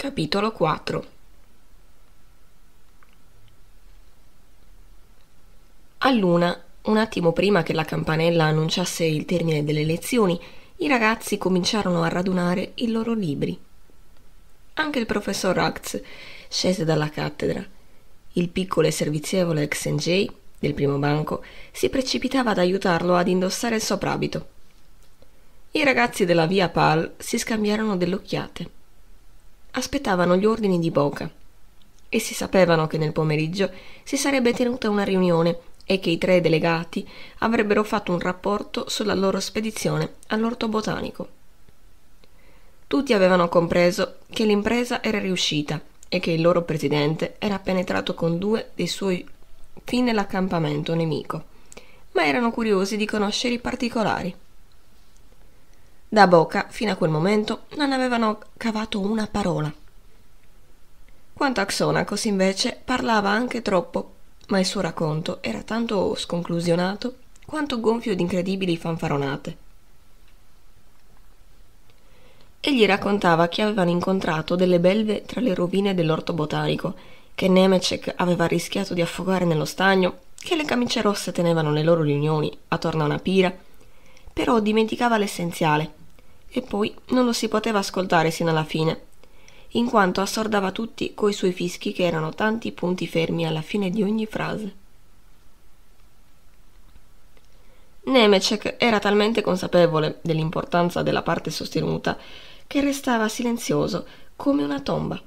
Capitolo 4 A luna, un attimo prima che la campanella annunciasse il termine delle lezioni, i ragazzi cominciarono a radunare i loro libri. Anche il professor Rax scese dalla cattedra. Il piccolo e servizievole ex del primo banco si precipitava ad aiutarlo ad indossare il soprabito. I ragazzi della via Pal si scambiarono delle occhiate aspettavano gli ordini di Boca. Essi sapevano che nel pomeriggio si sarebbe tenuta una riunione e che i tre delegati avrebbero fatto un rapporto sulla loro spedizione all'orto botanico. Tutti avevano compreso che l'impresa era riuscita e che il loro presidente era penetrato con due dei suoi fin nell'accampamento nemico, ma erano curiosi di conoscere i particolari. Da bocca, fino a quel momento, non avevano cavato una parola. Quanto a Xonacos, invece, parlava anche troppo, ma il suo racconto era tanto sconclusionato quanto gonfio di incredibili fanfaronate. Egli raccontava che avevano incontrato delle belve tra le rovine dell'orto botanico, che Nemecek aveva rischiato di affogare nello stagno, che le camicie rosse tenevano le loro riunioni attorno a una pira, però dimenticava l'essenziale, e poi non lo si poteva ascoltare sino alla fine, in quanto assordava tutti coi suoi fischi che erano tanti punti fermi alla fine di ogni frase. Nemecek era talmente consapevole dell'importanza della parte sostenuta che restava silenzioso come una tomba.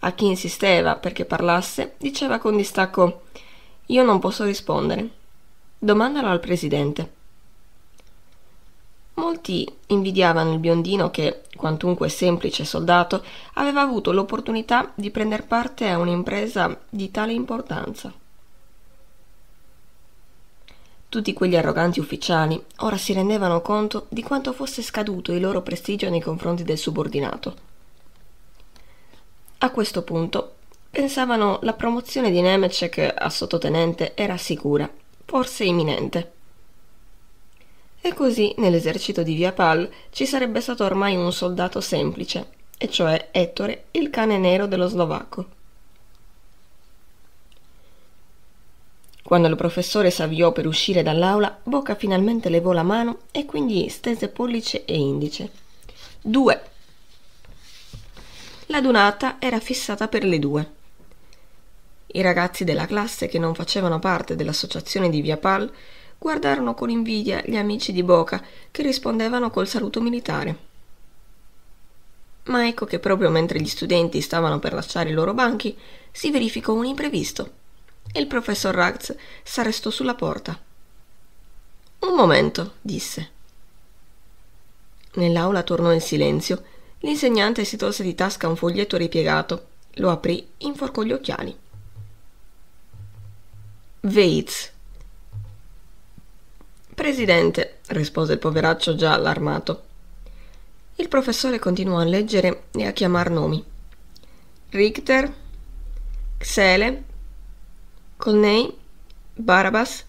A chi insisteva perché parlasse, diceva con distacco Io non posso rispondere. Domandalo al presidente. Molti invidiavano il biondino che, quantunque semplice soldato, aveva avuto l'opportunità di prendere parte a un'impresa di tale importanza. Tutti quegli arroganti ufficiali ora si rendevano conto di quanto fosse scaduto il loro prestigio nei confronti del subordinato. A questo punto pensavano la promozione di Nemecek a sottotenente era sicura, forse imminente. E così nell'esercito di Via Pal ci sarebbe stato ormai un soldato semplice, e cioè Ettore, il cane nero dello slovacco. Quando il professore s'avviò per uscire dall'aula, Bocca finalmente levò la mano e quindi stese pollice e indice. 2. La dunata era fissata per le due. I ragazzi della classe che non facevano parte dell'associazione di Via Pal guardarono con invidia gli amici di Boca che rispondevano col saluto militare. Ma ecco che proprio mentre gli studenti stavano per lasciare i loro banchi, si verificò un imprevisto e il professor Rags s'arrestò sulla porta. Un momento, disse. Nell'aula tornò il silenzio. L'insegnante si tolse di tasca un foglietto ripiegato, lo aprì, inforcò gli occhiali. Veitz, Presidente, rispose il poveraccio già allarmato. Il professore continuò a leggere e a chiamar nomi. Richter, Xele, Colnei, Barabas,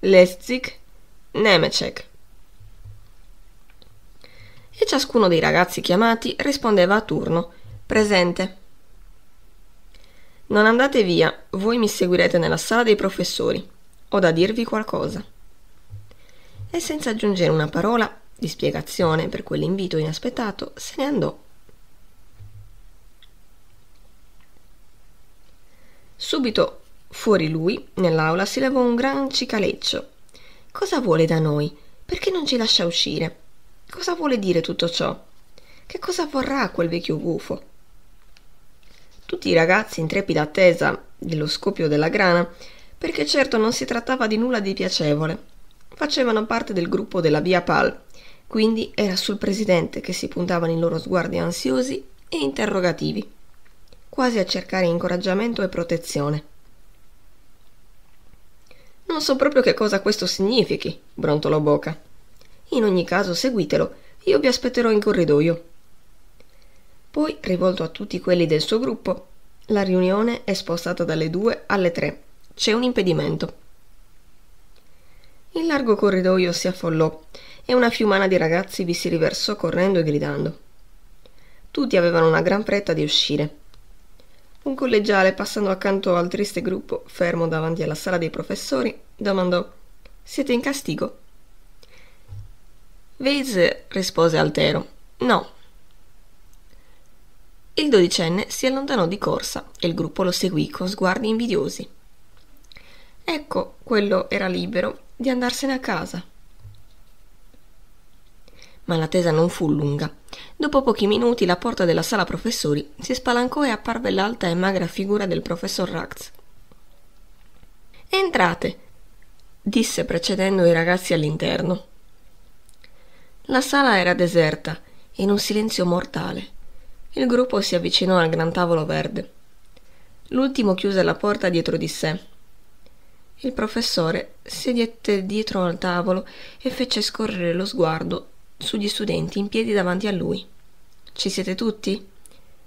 Leszczyk, Nemecek. E ciascuno dei ragazzi chiamati rispondeva a turno, presente. Non andate via, voi mi seguirete nella sala dei professori. Ho da dirvi qualcosa e senza aggiungere una parola di spiegazione per quell'invito inaspettato, se ne andò. Subito fuori lui, nell'aula, si levò un gran cicaleccio. Cosa vuole da noi? Perché non ci lascia uscire? Cosa vuole dire tutto ciò? Che cosa vorrà quel vecchio gufo? Tutti i ragazzi in trepida attesa dello scoppio della grana, perché certo non si trattava di nulla di piacevole, facevano parte del gruppo della Via Pal, quindi era sul presidente che si puntavano i loro sguardi ansiosi e interrogativi, quasi a cercare incoraggiamento e protezione. Non so proprio che cosa questo significhi, brontolò Boca. In ogni caso, seguitelo, io vi aspetterò in corridoio. Poi, rivolto a tutti quelli del suo gruppo, la riunione è spostata dalle due alle tre. C'è un impedimento. Il largo corridoio si affollò e una fiumana di ragazzi vi si riversò correndo e gridando. Tutti avevano una gran fretta di uscire. Un collegiale, passando accanto al triste gruppo, fermo davanti alla sala dei professori, domandò Siete in castigo? Weiss rispose altero No. Il dodicenne si allontanò di corsa e il gruppo lo seguì con sguardi invidiosi. Ecco, quello era libero di andarsene a casa. Ma l'attesa non fu lunga. Dopo pochi minuti la porta della sala professori si spalancò e apparve l'alta e magra figura del professor Rax. Entrate, disse precedendo i ragazzi all'interno. La sala era deserta, in un silenzio mortale. Il gruppo si avvicinò al gran tavolo verde. L'ultimo chiuse la porta dietro di sé il professore sedette dietro al tavolo e fece scorrere lo sguardo sugli studenti in piedi davanti a lui. Ci siete tutti?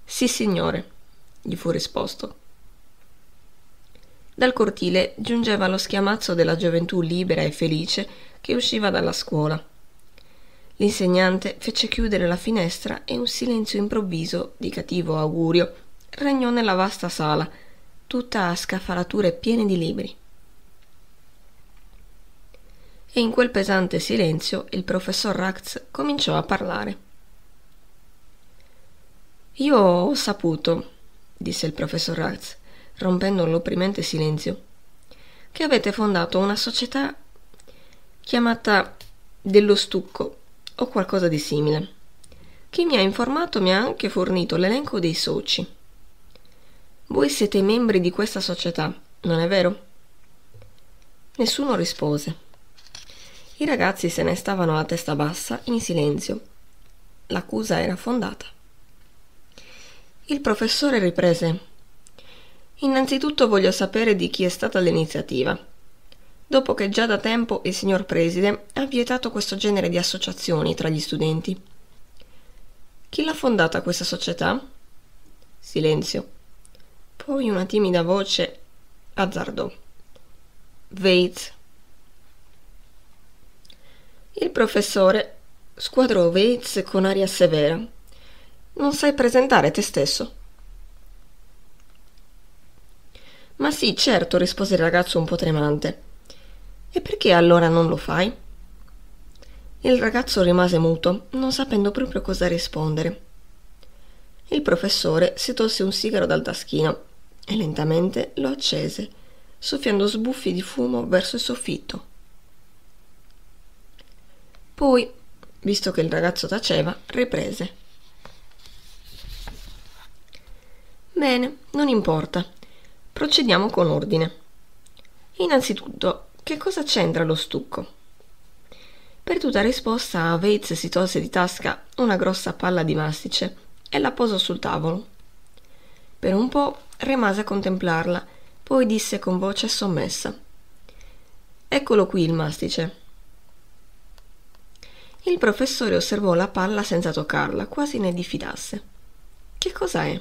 Sì, signore, gli fu risposto. Dal cortile giungeva lo schiamazzo della gioventù libera e felice che usciva dalla scuola. L'insegnante fece chiudere la finestra e un silenzio improvviso, di cattivo augurio, regnò nella vasta sala, tutta a scaffalature piene di libri e in quel pesante silenzio il professor Rax cominciò a parlare. Io ho saputo, disse il professor Rax, rompendo l'opprimente silenzio, che avete fondato una società chiamata dello stucco o qualcosa di simile. Chi mi ha informato mi ha anche fornito l'elenco dei soci. Voi siete membri di questa società, non è vero? Nessuno rispose. I ragazzi se ne stavano a testa bassa, in silenzio. L'accusa era fondata. Il professore riprese. Innanzitutto voglio sapere di chi è stata l'iniziativa. Dopo che già da tempo il signor Preside ha vietato questo genere di associazioni tra gli studenti. Chi l'ha fondata questa società? Silenzio. Poi una timida voce azzardò. Waits. Il professore squadrò Waits con aria severa. Non sai presentare te stesso. Ma sì, certo, rispose il ragazzo un po' tremante. E perché allora non lo fai? Il ragazzo rimase muto, non sapendo proprio cosa rispondere. Il professore si tolse un sigaro dal taschino e lentamente lo accese, soffiando sbuffi di fumo verso il soffitto. Poi, visto che il ragazzo taceva, riprese. Bene, non importa. Procediamo con ordine. Innanzitutto, che cosa c'entra lo stucco? Per tutta risposta, Waits si tolse di tasca una grossa palla di mastice e la posò sul tavolo. Per un po' rimase a contemplarla, poi disse con voce sommessa: Eccolo qui il mastice. Il professore osservò la palla senza toccarla, quasi ne diffidasse. Che cosa è?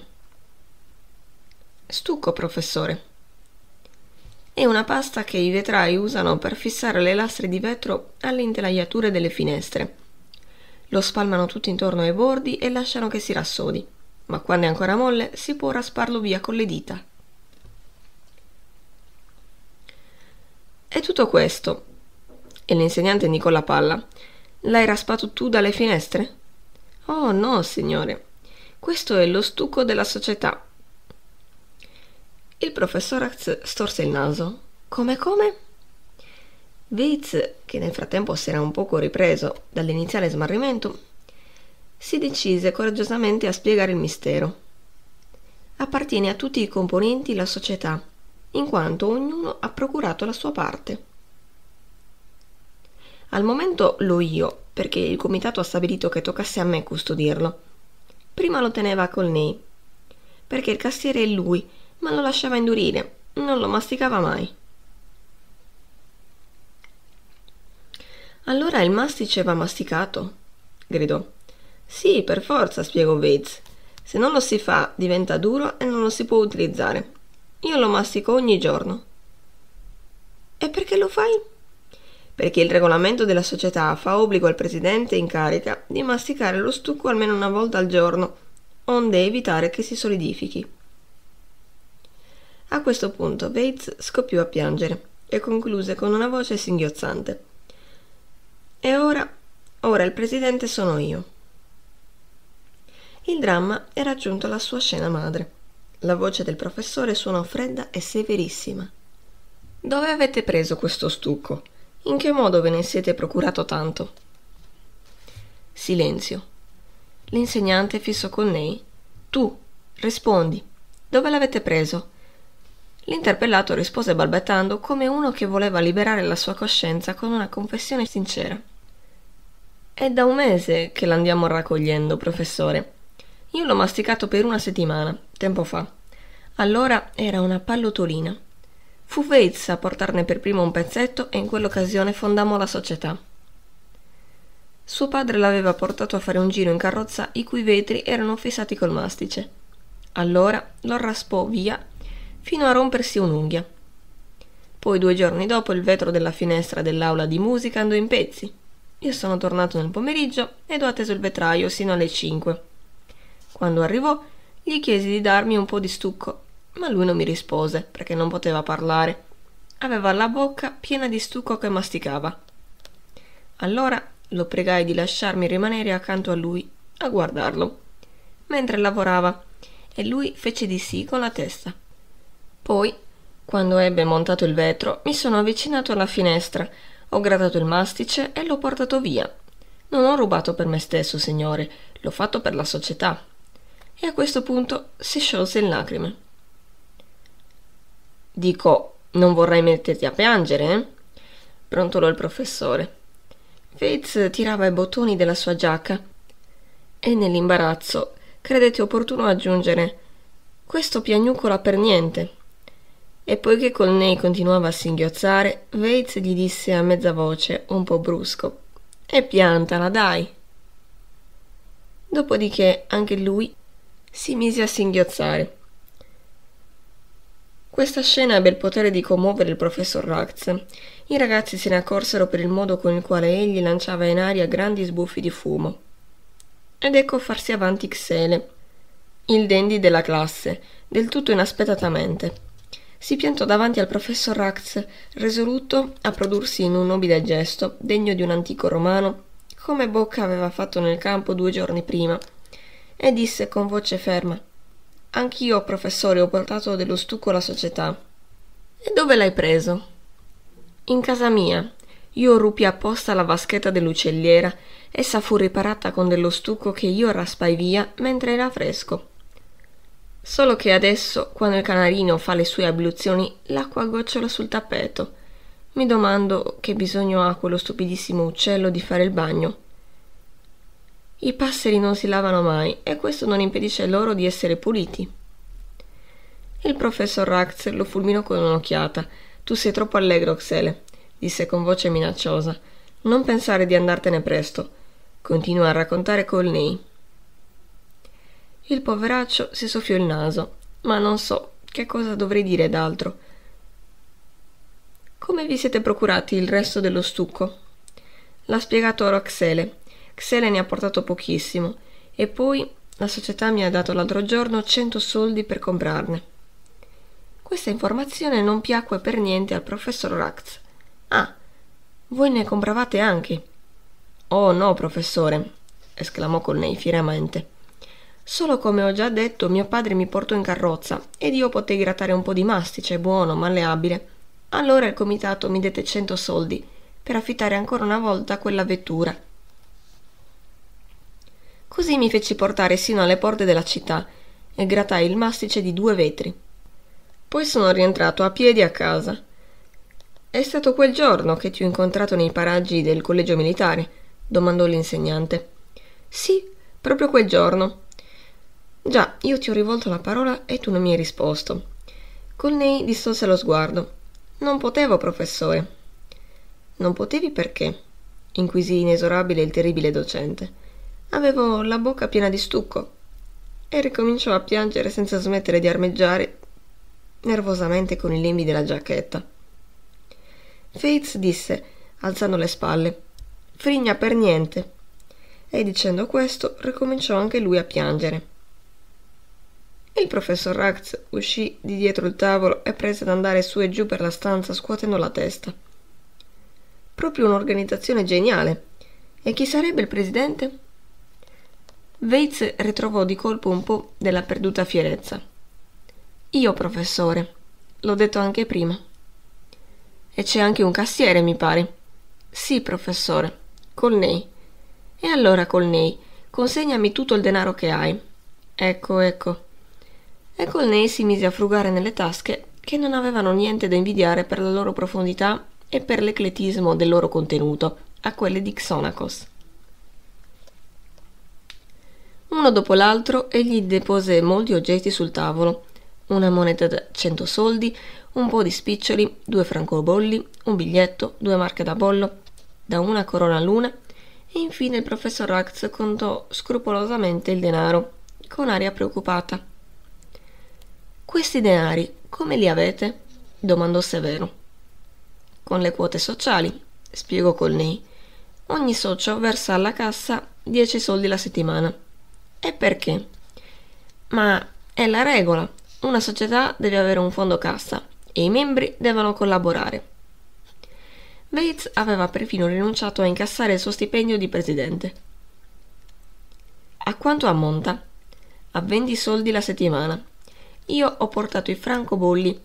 Stucco, professore. È una pasta che i vetrai usano per fissare le lastre di vetro alle intelaiature delle finestre. Lo spalmano tutto intorno ai bordi e lasciano che si rassodi, ma quando è ancora molle si può rasparlo via con le dita. E tutto questo, e l'insegnante Nicola Palla, L'hai raspato tu dalle finestre? Oh no, signore. Questo è lo stucco della società. Il professor Ax storse il naso. Come come? Witz, che nel frattempo si era un poco ripreso dall'iniziale smarrimento, si decise coraggiosamente a spiegare il mistero. Appartiene a tutti i componenti la società, in quanto ognuno ha procurato la sua parte. Al momento lo io, perché il comitato ha stabilito che toccasse a me custodirlo. Prima lo teneva Colney, perché il cassiere è lui, ma lo lasciava indurire, non lo masticava mai. Allora il mastice va masticato? gridò. Sì, per forza, spiegò Bates. Se non lo si fa, diventa duro e non lo si può utilizzare. Io lo mastico ogni giorno. E perché lo fai? perché il regolamento della società fa obbligo al presidente in carica di masticare lo stucco almeno una volta al giorno, onde evitare che si solidifichi. A questo punto Bates scoppiò a piangere e concluse con una voce singhiozzante. E ora, ora il presidente sono io. Il dramma era giunto alla sua scena madre. La voce del professore suonò fredda e severissima. Dove avete preso questo stucco? In che modo ve ne siete procurato tanto? Silenzio. L'insegnante fissò Connei. Tu, rispondi. Dove l'avete preso? L'interpellato rispose balbettando come uno che voleva liberare la sua coscienza con una confessione sincera. È da un mese che l'andiamo raccogliendo, professore. Io l'ho masticato per una settimana, tempo fa. Allora era una pallotolina. Fu Bates a portarne per primo un pezzetto e in quell'occasione fondammo la società. Suo padre l'aveva portato a fare un giro in carrozza i cui vetri erano fissati col mastice. Allora lo raspò via fino a rompersi un'unghia. Poi due giorni dopo il vetro della finestra dell'aula di musica andò in pezzi. Io sono tornato nel pomeriggio ed ho atteso il vetraio sino alle 5. Quando arrivò, gli chiesi di darmi un po' di stucco ma lui non mi rispose perché non poteva parlare. Aveva la bocca piena di stucco che masticava. Allora lo pregai di lasciarmi rimanere accanto a lui a guardarlo mentre lavorava e lui fece di sì con la testa. Poi, quando ebbe montato il vetro, mi sono avvicinato alla finestra, ho grattato il mastice e l'ho portato via. Non ho rubato per me stesso, signore, l'ho fatto per la società. E a questo punto si sciolse in lacrime. Dico, non vorrai metterti a piangere? Eh? brontolò il professore. Fates tirava i bottoni della sua giacca e nell'imbarazzo credette opportuno aggiungere questo piagnucola per niente. E poiché Colney continuava a singhiozzare, Vates gli disse a mezza voce, un po' brusco, e piantala, dai. Dopodiché anche lui si mise a singhiozzare. Questa scena ebbe il potere di commuovere il professor Rax. I ragazzi se ne accorsero per il modo con il quale egli lanciava in aria grandi sbuffi di fumo. Ed ecco farsi avanti Xele, il dandy della classe, del tutto inaspettatamente. Si piantò davanti al professor Rax, risoluto a prodursi in un nobile gesto, degno di un antico romano, come Bocca aveva fatto nel campo due giorni prima, e disse con voce ferma Anch'io, professore, ho portato dello stucco alla società. E dove l'hai preso? In casa mia. Io rupi apposta la vaschetta dell'uccelliera. Essa fu riparata con dello stucco che io raspai via mentre era fresco. Solo che adesso, quando il canarino fa le sue abluzioni, l'acqua gocciola sul tappeto. Mi domando che bisogno ha quello stupidissimo uccello di fare il bagno. I passeri non si lavano mai e questo non impedisce loro di essere puliti. Il professor Rax lo fulminò con un'occhiata. Tu sei troppo allegro, Xele, disse con voce minacciosa. Non pensare di andartene presto. Continua a raccontare Colney. Il poveraccio si soffiò il naso, ma non so che cosa dovrei dire d'altro. Come vi siete procurati il resto dello stucco? L'ha spiegato ora Xele Xele ne ha portato pochissimo e poi la società mi ha dato l'altro giorno 100 soldi per comprarne. Questa informazione non piacque per niente al professor Rax. Ah, voi ne compravate anche? Oh no, professore, esclamò Colney fieramente. Solo come ho già detto, mio padre mi portò in carrozza ed io potei grattare un po' di mastice, buono, malleabile. Allora il comitato mi dette cento soldi per affittare ancora una volta quella vettura Così mi feci portare sino alle porte della città e grattai il mastice di due vetri. Poi sono rientrato a piedi a casa. È stato quel giorno che ti ho incontrato nei paraggi del collegio militare? domandò l'insegnante. Sì, proprio quel giorno. Già, io ti ho rivolto la parola e tu non mi hai risposto. Colney distolse lo sguardo. Non potevo, professore. Non potevi perché? inquisì inesorabile il terribile docente. Avevo la bocca piena di stucco e ricominciò a piangere senza smettere di armeggiare nervosamente con i lembi della giacchetta. Fates disse, alzando le spalle, Frigna per niente. E dicendo questo ricominciò anche lui a piangere. Il professor Rax uscì di dietro il tavolo e prese ad andare su e giù per la stanza scuotendo la testa. Proprio un'organizzazione geniale. E chi sarebbe il presidente? Weitz ritrovò di colpo un po' della perduta fierezza. Io, professore, l'ho detto anche prima. E c'è anche un cassiere, mi pare. Sì, professore, Colney. E allora, Colney, consegnami tutto il denaro che hai. Ecco, ecco. E Colney si mise a frugare nelle tasche che non avevano niente da invidiare per la loro profondità e per l'ecletismo del loro contenuto a quelle di Xonacos. Uno dopo l'altro egli depose molti oggetti sul tavolo. Una moneta da 100 soldi, un po' di spiccioli, due francobolli, un biglietto, due marche da bollo, da una corona all'una e infine il professor Rax contò scrupolosamente il denaro, con aria preoccupata. Questi denari come li avete? domandò Severo. Con le quote sociali, spiegò Colney. Ogni socio versa alla cassa 10 soldi la settimana. E perché? Ma è la regola. Una società deve avere un fondo cassa e i membri devono collaborare. Bates aveva perfino rinunciato a incassare il suo stipendio di presidente. A quanto ammonta? A 20 soldi la settimana. Io ho portato i francobolli,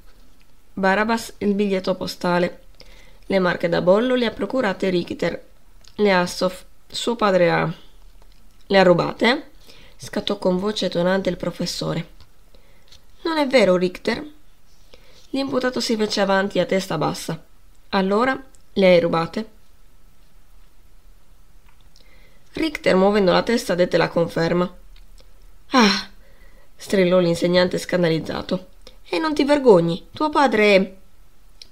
Barabas il biglietto postale. Le marche da bollo le ha procurate Richter. Le ha suo padre ha... Le ha rubate? Eh? scattò con voce tonante il professore. Non è vero, Richter? L'imputato si fece avanti a testa bassa. Allora le hai rubate? Richter, muovendo la testa, dette la conferma. Ah! strillò l'insegnante scandalizzato. E non ti vergogni, tuo padre è.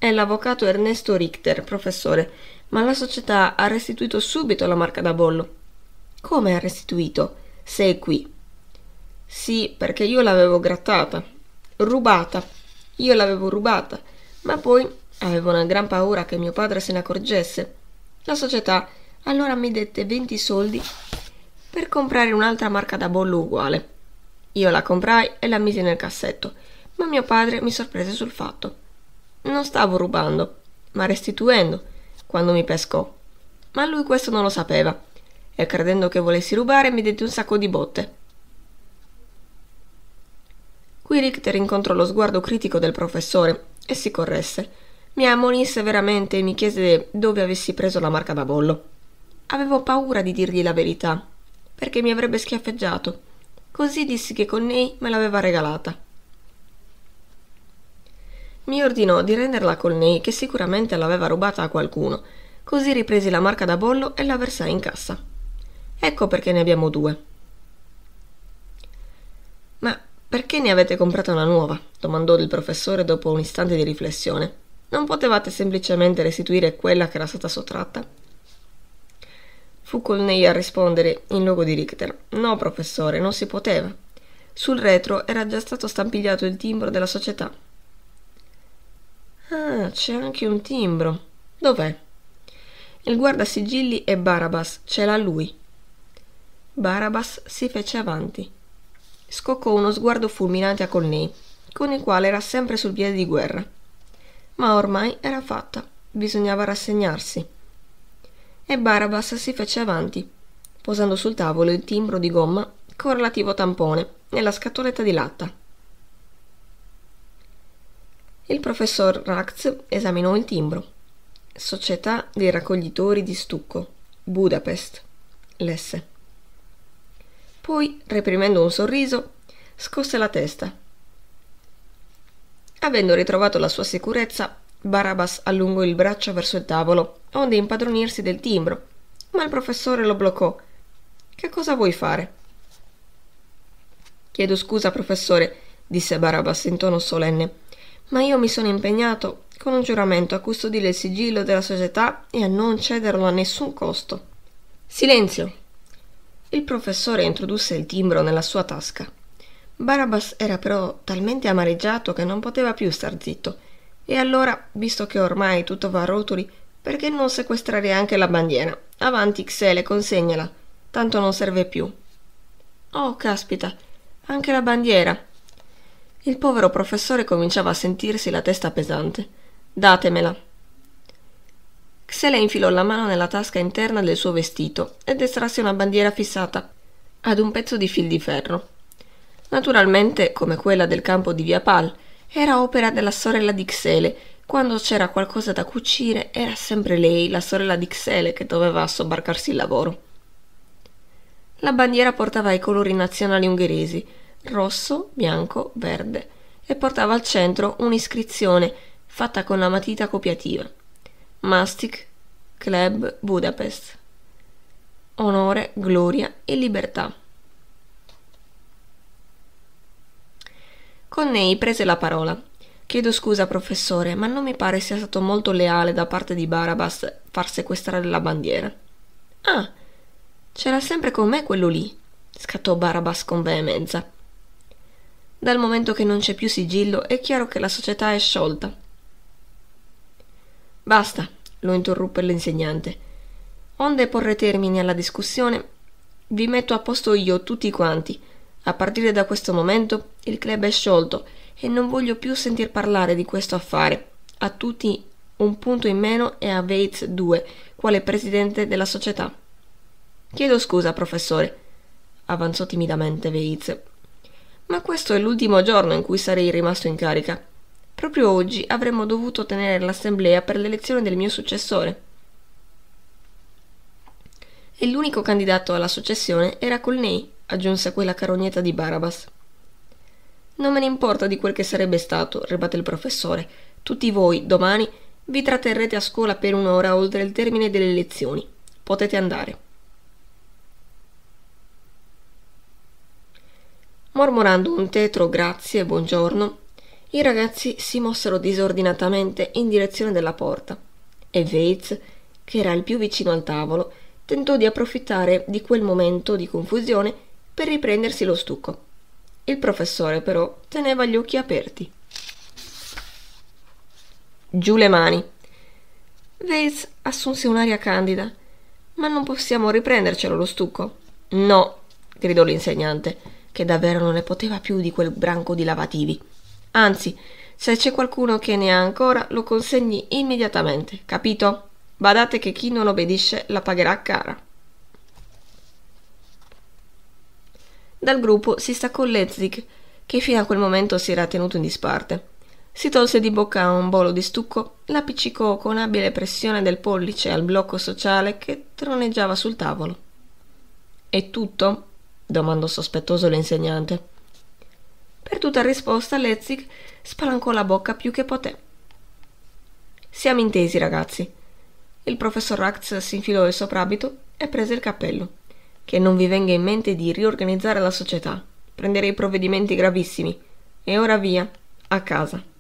È l'avvocato Ernesto Richter, professore, ma la società ha restituito subito la marca da bollo. Come ha restituito? sei qui. Sì, perché io l'avevo grattata, rubata, io l'avevo rubata, ma poi avevo una gran paura che mio padre se ne accorgesse. La società allora mi dette 20 soldi per comprare un'altra marca da bollo uguale. Io la comprai e la misi nel cassetto, ma mio padre mi sorprese sul fatto. Non stavo rubando, ma restituendo, quando mi pescò. Ma lui questo non lo sapeva e credendo che volessi rubare mi dette un sacco di botte. Qui Richter incontrò lo sguardo critico del professore e si corresse. Mi ammonì severamente e mi chiese dove avessi preso la marca da bollo. Avevo paura di dirgli la verità, perché mi avrebbe schiaffeggiato. Così dissi che Connei me l'aveva regalata. Mi ordinò di renderla a Connei, che sicuramente l'aveva rubata a qualcuno, così ripresi la marca da bollo e la versai in cassa. Ecco perché ne abbiamo due. Ma perché ne avete comprata una nuova? domandò il professore dopo un istante di riflessione. Non potevate semplicemente restituire quella che era stata sottratta? Fu Colney a rispondere in luogo di Richter. No, professore, non si poteva. Sul retro era già stato stampigliato il timbro della società. Ah, c'è anche un timbro. Dov'è? Il guardasigilli è Barabas, ce l'ha lui. Barabas si fece avanti. Scoccò uno sguardo fulminante a Colney, con il quale era sempre sul piede di guerra. Ma ormai era fatta, bisognava rassegnarsi. E Barabas si fece avanti, posando sul tavolo il timbro di gomma con relativo tampone nella scatoletta di latta. Il professor Rax esaminò il timbro. Società dei raccoglitori di stucco, Budapest, lesse. Poi, reprimendo un sorriso, scosse la testa. Avendo ritrovato la sua sicurezza, Barabas allungò il braccio verso il tavolo, onde impadronirsi del timbro, ma il professore lo bloccò. Che cosa vuoi fare? Chiedo scusa, professore, disse Barabas in tono solenne, ma io mi sono impegnato con un giuramento a custodire il sigillo della società e a non cederlo a nessun costo. Silenzio, il professore introdusse il timbro nella sua tasca. Barabbas era però talmente amareggiato che non poteva più star zitto. E allora, visto che ormai tutto va a rotoli, perché non sequestrare anche la bandiera? Avanti, Xele, consegnala. Tanto non serve più. Oh, caspita, anche la bandiera. Il povero professore cominciava a sentirsi la testa pesante. Datemela, Xele infilò la mano nella tasca interna del suo vestito ed estrasse una bandiera fissata ad un pezzo di fil di ferro. Naturalmente, come quella del campo di Via Pal, era opera della sorella di Xele. Quando c'era qualcosa da cucire, era sempre lei, la sorella di Xele, che doveva sobbarcarsi il lavoro. La bandiera portava i colori nazionali ungheresi, rosso, bianco, verde, e portava al centro un'iscrizione fatta con la matita copiativa. Mastic, Club Budapest. Onore, gloria e libertà. Connei prese la parola. Chiedo scusa, professore, ma non mi pare sia stato molto leale da parte di Barabas far sequestrare la bandiera. Ah, c'era sempre con me quello lì, scattò Barabas con veemenza. Dal momento che non c'è più sigillo, è chiaro che la società è sciolta. Basta, lo interruppe l'insegnante. Onde porre termine alla discussione, vi metto a posto io tutti quanti. A partire da questo momento il club è sciolto e non voglio più sentir parlare di questo affare. A tutti un punto in meno e a Waits 2, quale presidente della società. Chiedo scusa, professore, avanzò timidamente Waits. Ma questo è l'ultimo giorno in cui sarei rimasto in carica. Proprio oggi avremmo dovuto tenere l'assemblea per l'elezione del mio successore. E l'unico candidato alla successione era Colney, aggiunse quella carognetta di Barabas. Non me ne importa di quel che sarebbe stato, ribatte il professore. Tutti voi, domani, vi tratterrete a scuola per un'ora oltre il termine delle lezioni. Potete andare. Mormorando un tetro grazie e buongiorno, i ragazzi si mossero disordinatamente in direzione della porta e Waits, che era il più vicino al tavolo, tentò di approfittare di quel momento di confusione per riprendersi lo stucco. Il professore però teneva gli occhi aperti. Giù le mani. Waits assunse un'aria candida. Ma non possiamo riprendercelo lo stucco? No, gridò l'insegnante, che davvero non ne poteva più di quel branco di lavativi. Anzi, se c'è qualcuno che ne ha ancora, lo consegni immediatamente, capito? Badate che chi non obbedisce la pagherà cara. Dal gruppo si staccò Lezzig, che fino a quel momento si era tenuto in disparte. Si tolse di bocca un bolo di stucco, l'appiccicò con abile pressione del pollice al blocco sociale che troneggiava sul tavolo. È tutto? domandò sospettoso l'insegnante. Per tutta risposta, Lezzig spalancò la bocca più che poté. Siamo intesi, ragazzi. Il professor Rax si infilò il soprabito e prese il cappello. Che non vi venga in mente di riorganizzare la società, prendere i provvedimenti gravissimi. E ora via, a casa.